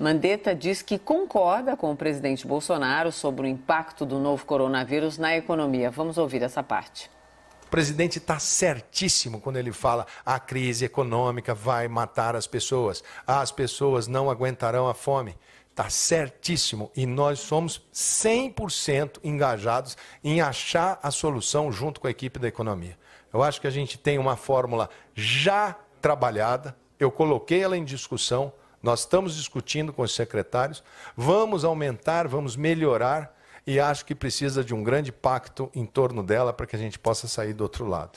Mandetta diz que concorda com o presidente Bolsonaro sobre o impacto do novo coronavírus na economia. Vamos ouvir essa parte. O presidente está certíssimo quando ele fala a crise econômica vai matar as pessoas, as pessoas não aguentarão a fome. Está certíssimo e nós somos 100% engajados em achar a solução junto com a equipe da economia. Eu acho que a gente tem uma fórmula já trabalhada, eu coloquei ela em discussão, nós estamos discutindo com os secretários, vamos aumentar, vamos melhorar e acho que precisa de um grande pacto em torno dela para que a gente possa sair do outro lado.